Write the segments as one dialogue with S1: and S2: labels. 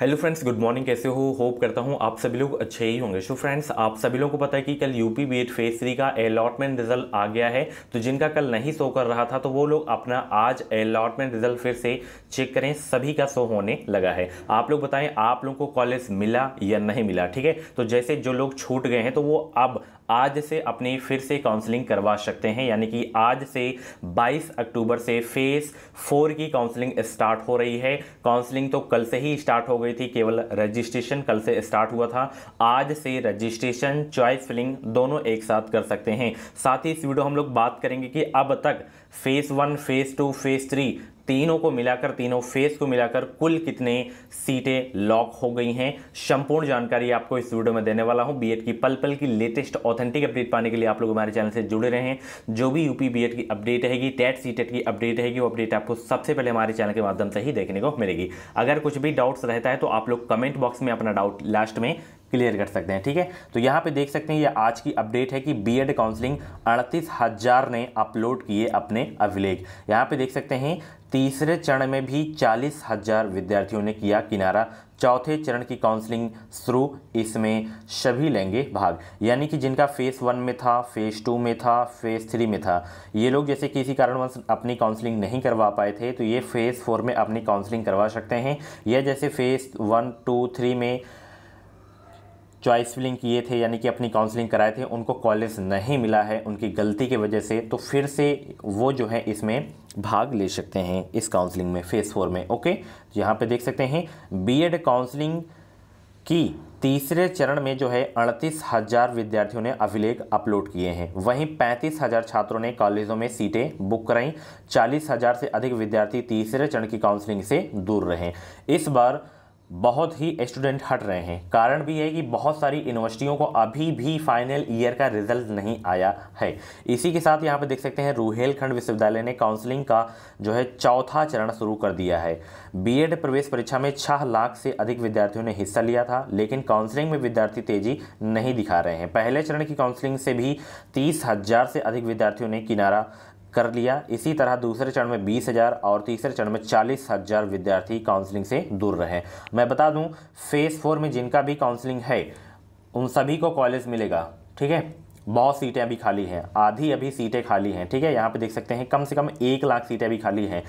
S1: hello friends good morning कैसे हो hope करता हूँ आप सभी लोग अच्छे ही होंगे सो फ्रेंड्स आप सभी लोगों को पता है कि कल UP B Ed phase three का अलॉटमेंट रिजल्ट आ गया है तो जिनका कल नहीं शो कर रहा था तो वो लोग अपना आज अलॉटमेंट रिजल्ट फिर से चेक करें सभी का शो होने लगा है आप लोग बताएं आप लोगों को कॉलेज मिला या नहीं मिला ठीक है तो जैसे जो लोग छूट गए हैं तो वो अब आज से अपनी फिर से काउंसलिंग करवा सकते हैं यानी कि आज से 22 अक्टूबर से फेज़ फोर की काउंसलिंग स्टार्ट हो रही है काउंसलिंग तो कल से ही स्टार्ट हो गई हुई थी केवल रजिस्ट्रेशन कल से स्टार्ट हुआ था आज से रजिस्ट्रेशन चॉइस फिलिंग दोनों एक साथ कर सकते हैं साथ ही इस वीडियो हम लोग बात करेंगे कि अब तक phase one phase two phase three तीनों को मिलाकर तीनों फेस को मिलाकर कुल कितने सीटें लॉक हो गई हैं संपूर्ण जानकारी आपको इस वीडियो में देने वाला हूं बीएड की पल पल की लेटेस्ट ऑथेंटिक अपडेट पाने के लिए आप लोग हमारे चैनल से जुड़े रहें जो भी यूपी बीएड की अपडेट रहेगी टेट सी टेट की अपडेट रहेगी वो अपडेट आपको सबसे पहले हमारे चैनल के माध्यम से ही देखने को मिलेगी अगर कुछ भी डाउट्स रहता है तो आप लोग कमेंट बॉक्स में अपना डाउट लास्ट में क्लियर कर सकते हैं ठीक है तो यहाँ पे देख सकते हैं ये आज की अपडेट है कि बीएड काउंसलिंग अड़तीस हज़ार ने अपलोड किए अपने अभिलेख यहाँ पे देख सकते हैं तीसरे चरण में भी चालीस हज़ार विद्यार्थियों ने किया किनारा चौथे चरण की काउंसलिंग शुरू इसमें सभी लेंगे भाग यानी कि जिनका फेज़ वन में था फेज़ टू में था फेज़ थ्री में था ये लोग जैसे किसी कारणवश अपनी काउंसलिंग नहीं करवा पाए थे तो ये फ़ेज़ फोर में अपनी काउंसलिंग करवा सकते हैं या जैसे फेज़ वन टू थ्री में चॉइस फिलिंग किए थे यानी कि अपनी काउंसलिंग कराए थे उनको कॉलेज नहीं मिला है उनकी गलती की वजह से तो फिर से वो जो है इसमें भाग ले सकते हैं इस काउंसलिंग में फेज़ फोर में ओके तो यहाँ पे देख सकते हैं बीएड काउंसलिंग की तीसरे चरण में जो है अड़तीस हज़ार विद्यार्थियों ने अभिलेख अपलोड किए हैं वहीं पैंतीस हज़ार छात्रों ने कॉलेजों में सीटें बुक कराई चालीस हज़ार से अधिक विद्यार्थी तीसरे चरण की काउंसलिंग से दूर रहे इस बार बहुत ही स्टूडेंट हट रहे हैं कारण भी है कि बहुत सारी यूनिवर्सिटियों को अभी भी फाइनल ईयर का रिजल्ट नहीं आया है इसी के साथ यहाँ पे देख सकते हैं रूहेलखंड विश्वविद्यालय ने काउंसलिंग का जो है चौथा चरण शुरू कर दिया है बीएड प्रवेश परीक्षा में छः लाख से अधिक विद्यार्थियों ने हिस्सा लिया था लेकिन काउंसलिंग में विद्यार्थी तेजी नहीं दिखा रहे हैं पहले चरण की काउंसलिंग से भी तीस से अधिक विद्यार्थियों ने किनारा कर लिया इसी तरह दूसरे चरण में बीस हज़ार और तीसरे चरण में चालीस हज़ार विद्यार्थी काउंसलिंग से दूर रहे मैं बता दूं फेज़ फोर में जिनका भी काउंसलिंग है उन सभी को कॉलेज मिलेगा ठीक है बहुत सीटें अभी खाली हैं आधी अभी सीटें खाली हैं ठीक है यहाँ पे देख सकते हैं कम से कम एक लाख सीटें अभी खाली हैं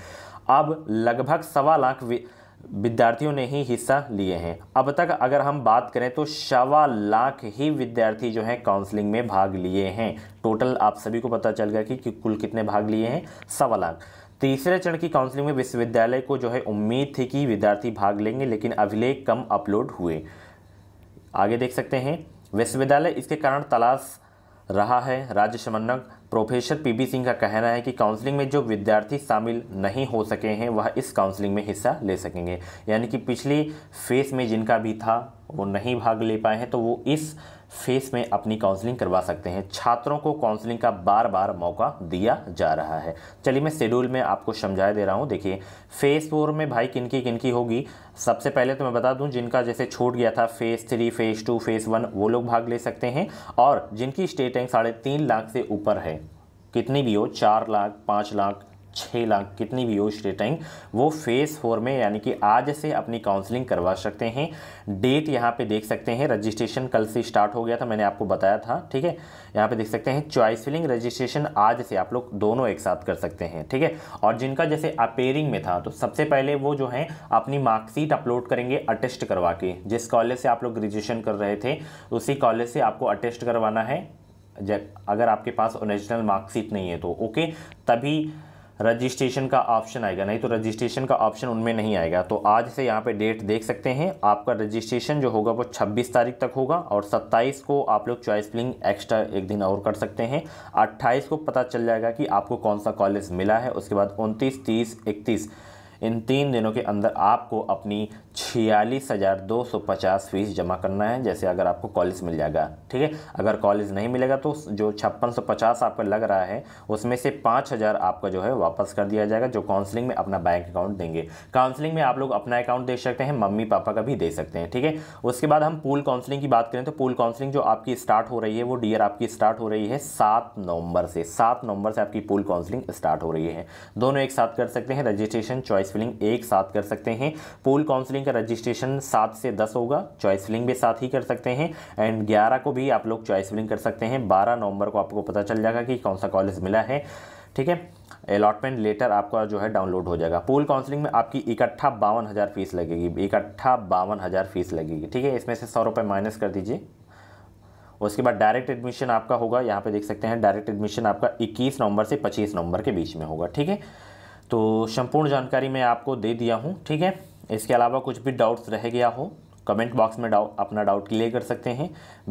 S1: अब लगभग सवा लाख विद्यार्थियों ने ही हिस्सा लिए हैं अब तक अगर हम बात करें तो सवा लाख ही विद्यार्थी जो हैं काउंसलिंग में भाग लिए हैं टोटल आप सभी को पता चल गया कि, कि कुल कितने भाग लिए हैं सवा लाख तीसरे चरण की काउंसलिंग में विश्वविद्यालय को जो है उम्मीद थी कि विद्यार्थी भाग लेंगे लेकिन अभिलेख कम अपलोड हुए आगे देख सकते हैं विश्वविद्यालय इसके कारण तलाश रहा है राज्य समन्वयक प्रोफेसर पीबी सिंह का कहना है कि काउंसलिंग में जो विद्यार्थी शामिल नहीं हो सके हैं वह इस काउंसलिंग में हिस्सा ले सकेंगे यानी कि पिछले फेस में जिनका भी था वो नहीं भाग ले पाए हैं तो वो इस फेस में अपनी काउंसलिंग करवा सकते हैं छात्रों को काउंसलिंग का बार बार मौका दिया जा रहा है चलिए मैं शेड्यूल में आपको समझाया दे रहा हूँ देखिए फेस फोर में भाई किनकी किनकी होगी सबसे पहले तो मैं बता दूँ जिनका जैसे छूट गया था phase three phase two phase one वो लोग भाग ले सकते हैं और जिनकी स्टेट रैंक साढ़े तीन लाख से ऊपर है कितनी भी हो चार लाख पाँच लाख छः लाख कितनी भी हो रेटिंग वो फेज़ फोर में यानी कि आज से अपनी काउंसलिंग करवा सकते हैं डेट यहाँ पे देख सकते हैं रजिस्ट्रेशन कल से स्टार्ट हो गया था मैंने आपको बताया था ठीक है यहाँ पे देख सकते हैं चॉइस फिलिंग रजिस्ट्रेशन आज से आप लोग दोनों एक साथ कर सकते हैं ठीक है और जिनका जैसे अपेयरिंग में था तो सबसे पहले वो जो है अपनी मार्कशीट अपलोड करेंगे अटेस्ट करवा के जिस कॉलेज से आप लोग ग्रेजुएशन कर रहे थे उसी कॉलेज से आपको अटेस्ट करवाना है जब अगर आपके पास ओरिजिनल मार्कशीट नहीं है तो ओके तभी रजिस्ट्रेशन का ऑप्शन आएगा नहीं तो रजिस्ट्रेशन का ऑप्शन उनमें नहीं आएगा तो आज से यहाँ पे डेट देख सकते हैं आपका रजिस्ट्रेशन जो होगा वो 26 तारीख तक होगा और 27 को आप लोग चॉइस फिलिंग एक्स्ट्रा एक दिन और कर सकते हैं 28 को पता चल जाएगा कि आपको कौन सा कॉलेज मिला है उसके बाद उनतीस तीस इकतीस इन तीन दिनों के अंदर आपको अपनी छियालीस हज़ार दो सौ पचास फीस जमा करना है जैसे अगर आपको कॉलेज मिल जाएगा ठीक है अगर कॉलेज नहीं मिलेगा तो जो छप्पन सौ पचास आपका लग रहा है उसमें से पाँच हज़ार आपका जो है वापस कर दिया जाएगा जो काउंसलिंग में अपना बैंक अकाउंट देंगे काउंसलिंग में आप लोग अपना अकाउंट दे सकते हैं मम्मी पापा का भी दे सकते हैं ठीक है उसके बाद हम पूल काउंसलिंग की बात करें तो पूल काउंसलिंग जो आपकी स्टार्ट हो रही है वो डी आपकी स्टार्ट हो रही है सात नवंबर से सात नवंबर से आपकी पूल काउंसलिंग स्टार्ट हो रही है दोनों एक साथ कर सकते हैं रजिस्ट्रेशन चॉइस फिलिंग एक साथ कर सकते हैं पूल काउंसलिंग फिलिंग का रजिस्ट्रेशन सात से दस होगा चॉइस फिलिंग भी साथ ही कर सकते हैं एंड ग्यारह को भी आप लोग चॉइस फिलिंग कर सकते हैं बारह नवंबर को आपको पता चल जाएगा कि कौन सा कॉलेज मिला है ठीक है अलॉटमेंट लेटर आपका जो है डाउनलोड हो जाएगा पूल काउंसलिंग में आपकी इकट्ठा बावन हज़ार फीस लगेगी इकट्ठा बावन हज़ार फीस लगेगी ठीक है इसमें से सौ रुपये माइनस कर दीजिए उसके बाद डायरेक्ट एडमिशन आपका होगा यहाँ पे देख सकते हैं डायरेक्ट एडमिशन आपका 21 नवंबर से 25 नवंबर के बीच में होगा ठीक है तो संपूर्ण जानकारी मैं आपको दे दिया हूँ ठीक है इसके अलावा कुछ भी डाउट्स रह गया हो कमेंट बॉक्स में डाउ अपना डाउट क्लियर कर सकते हैं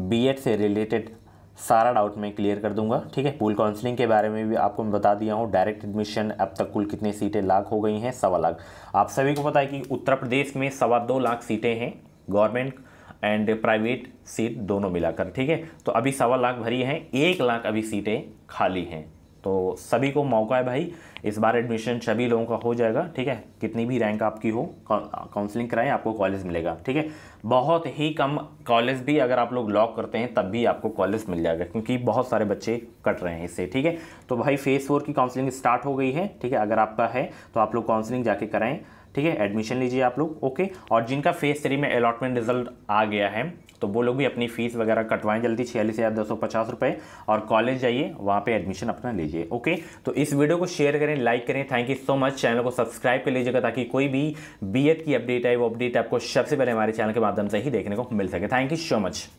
S1: बीएड से रिलेटेड सारा डाउट मैं क्लियर कर दूंगा ठीक है पूल काउंसलिंग के बारे में भी आपको मैं बता दिया हूँ डायरेक्ट एडमिशन अब तक कुल कितनी सीटें लाख हो गई हैं सवा लाख आप सभी को पता है कि उत्तर प्रदेश में सवा दो लाख सीटें हैं गवर्नमेंट एंड प्राइवेट सीट दोनों मिलाकर ठीक है तो अभी सवा लाख भरी हैं एक लाख अभी सीटें खाली हैं तो सभी को मौका है भाई इस बार एडमिशन सभी लोगों का हो जाएगा ठीक है कितनी भी रैंक आपकी हो काउंसलिंग कराएं आपको कॉलेज मिलेगा ठीक है बहुत ही कम कॉलेज भी अगर आप लोग लॉक करते हैं तब भी आपको कॉलेज मिल जाएगा क्योंकि बहुत सारे बच्चे कट रहे हैं इससे ठीक है तो भाई फेज़ फोर की काउंसलिंग स्टार्ट हो गई है ठीक है अगर आपका है तो आप लोग काउंसलिंग जाके कराएँ ठीक है एडमिशन लीजिए आप लोग ओके और जिनका फेस थ्री में अलॉटमेंट रिजल्ट आ गया है तो वो लोग भी अपनी फ़ीस वगैरह कटवाएं जल्दी छियालीस हज़ार दो सौ पचास रुपये और कॉलेज जाइए वहाँ पे एडमिशन अपना लीजिए ओके तो इस वीडियो को शेयर करें लाइक करें thank you so much channel को सब्सक्राइब कर लीजिएगा ताकि कोई भी बी की अपडेट है वो अपडेट आपको सबसे पहले हमारे चैनल के माध्यम से ही देखने को मिल सके थैंक यू सो मच